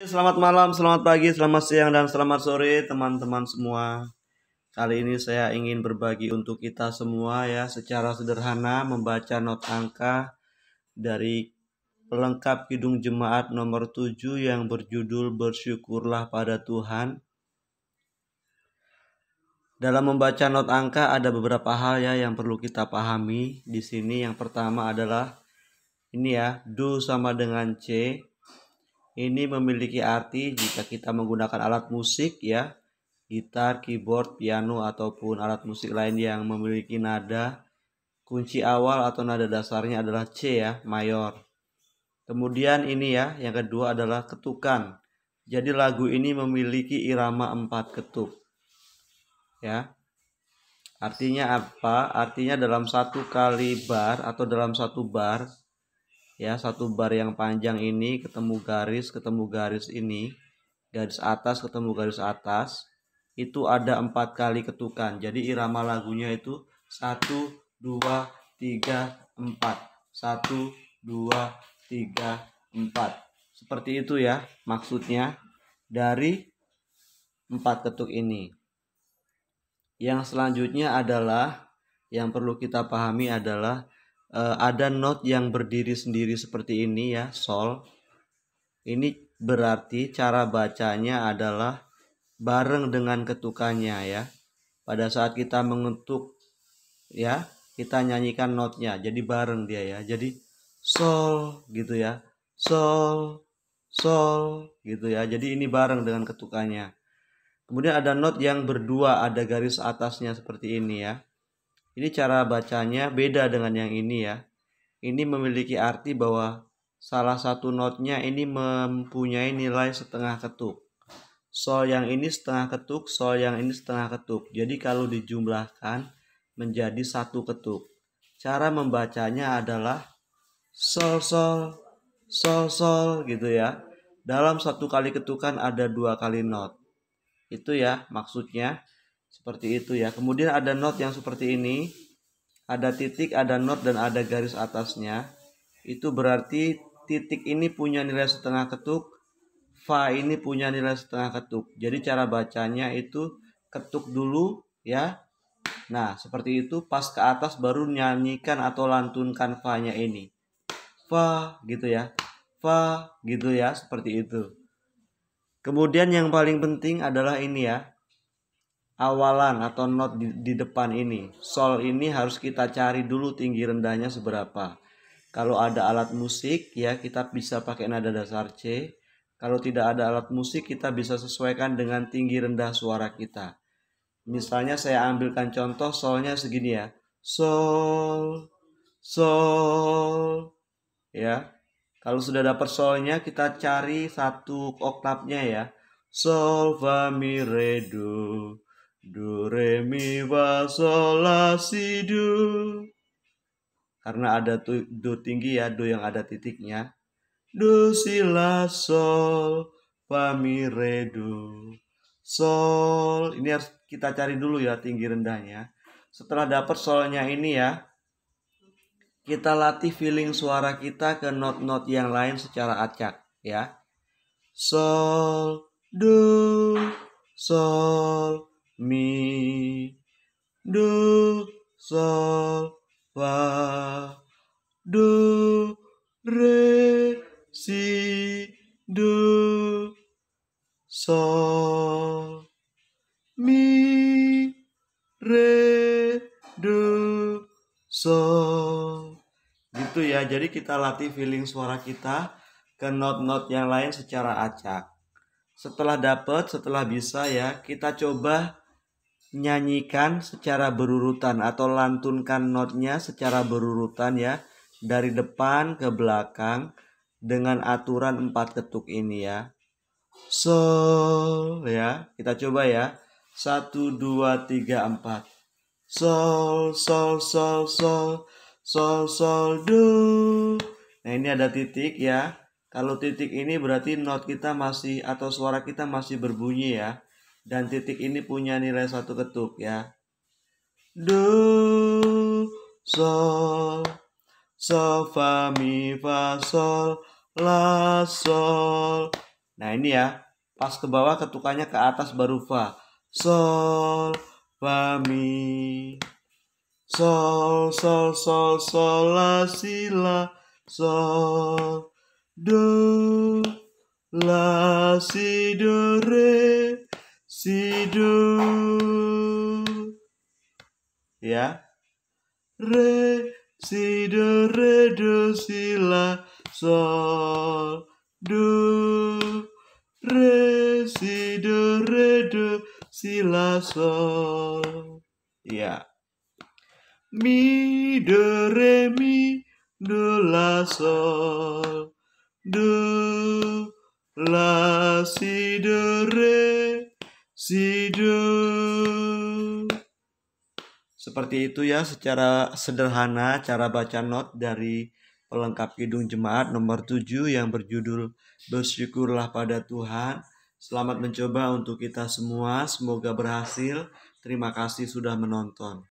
Selamat malam, selamat pagi, selamat siang, dan selamat sore teman-teman semua. Kali ini saya ingin berbagi untuk kita semua ya secara sederhana membaca not angka dari pelengkap Kidung Jemaat nomor 7 yang berjudul Bersyukurlah pada Tuhan. Dalam membaca not angka ada beberapa hal ya yang perlu kita pahami. Di sini yang pertama adalah ini ya, do sama dengan C, ini memiliki arti jika kita menggunakan alat musik ya, gitar, keyboard, piano ataupun alat musik lain yang memiliki nada kunci awal atau nada dasarnya adalah C ya, mayor. Kemudian ini ya, yang kedua adalah ketukan. Jadi lagu ini memiliki irama empat ketuk. Ya. Artinya apa? Artinya dalam satu kali bar atau dalam satu bar ya satu bar yang panjang ini ketemu garis ketemu garis ini garis atas ketemu garis atas itu ada empat kali ketukan jadi irama lagunya itu satu dua tiga empat satu dua tiga empat seperti itu ya maksudnya dari empat ketuk ini yang selanjutnya adalah yang perlu kita pahami adalah uh, ada note yang berdiri sendiri seperti ini ya sol ini berarti cara bacanya adalah bareng dengan ketukannya ya pada saat kita mengetuk ya kita nyanyikan notnya jadi bareng dia ya jadi sol gitu ya sol sol gitu ya jadi ini bareng dengan ketukannya kemudian ada not yang berdua ada garis atasnya seperti ini ya ini cara bacanya beda dengan yang ini ya. Ini memiliki arti bahwa salah satu notnya ini mempunyai nilai setengah ketuk. Sol yang ini setengah ketuk, sol yang ini setengah ketuk. Jadi kalau dijumlahkan menjadi satu ketuk. Cara membacanya adalah sol sol sol sol gitu ya. Dalam satu kali ketukan ada dua kali not. Itu ya maksudnya. Seperti itu ya. Kemudian ada not yang seperti ini. Ada titik, ada not dan ada garis atasnya. Itu berarti titik ini punya nilai setengah ketuk. Fa ini punya nilai setengah ketuk. Jadi cara bacanya itu ketuk dulu ya. Nah, seperti itu pas ke atas baru nyanyikan atau lantunkan fa-nya ini. Fa gitu ya. Fa gitu ya, seperti itu. Kemudian yang paling penting adalah ini ya awalan atau not di, di depan ini. Sol ini harus kita cari dulu tinggi rendahnya seberapa. Kalau ada alat musik ya kita bisa pakai nada dasar C. Kalau tidak ada alat musik kita bisa sesuaikan dengan tinggi rendah suara kita. Misalnya saya ambilkan contoh solnya segini ya. Sol, sol, ya. Kalau sudah dapat solnya kita cari satu oktavnya ya. Sol, fa, mi, re, do Do, re, mi, fa, sol, la, si, do. Karena ada tu, do tinggi ya, do yang ada titiknya. Do, si, la, sol, fa, mi, re, do. Sol, ini harus kita cari dulu ya tinggi rendahnya. Setelah dapat solnya ini ya, kita latih feeling suara kita ke not-not yang lain secara acak ya. Sol, do, sol, mi do sol fa do re si do sol mi re do sol gitu ya jadi kita latih feeling suara kita ke not-not yang lain secara acak setelah dapat setelah bisa ya kita coba nyanyikan secara berurutan atau lantunkan notnya secara berurutan ya dari depan ke belakang dengan aturan empat ketuk ini ya. so ya, kita coba ya. Satu, dua, tiga, empat. Sol, sol, sol, sol, sol, sol, do. Nah ini ada titik ya. Kalau titik ini berarti not kita masih atau suara kita masih berbunyi ya dan titik ini punya nilai satu ketuk ya do sol sol fa mi fa sol la sol nah ini ya pas ke bawah ketukannya ke atas baru fa sol fa mi sol sol sol sol la si la sol do la si do re sidu ya re si do re do si la sol do re si do re do si la sol ya mi do re mi do la sol do la si do seperti itu ya secara sederhana cara baca not dari pelengkap Kidung Jemaat nomor 7 yang berjudul Bersyukurlah pada Tuhan. Selamat mencoba untuk kita semua, semoga berhasil. Terima kasih sudah menonton.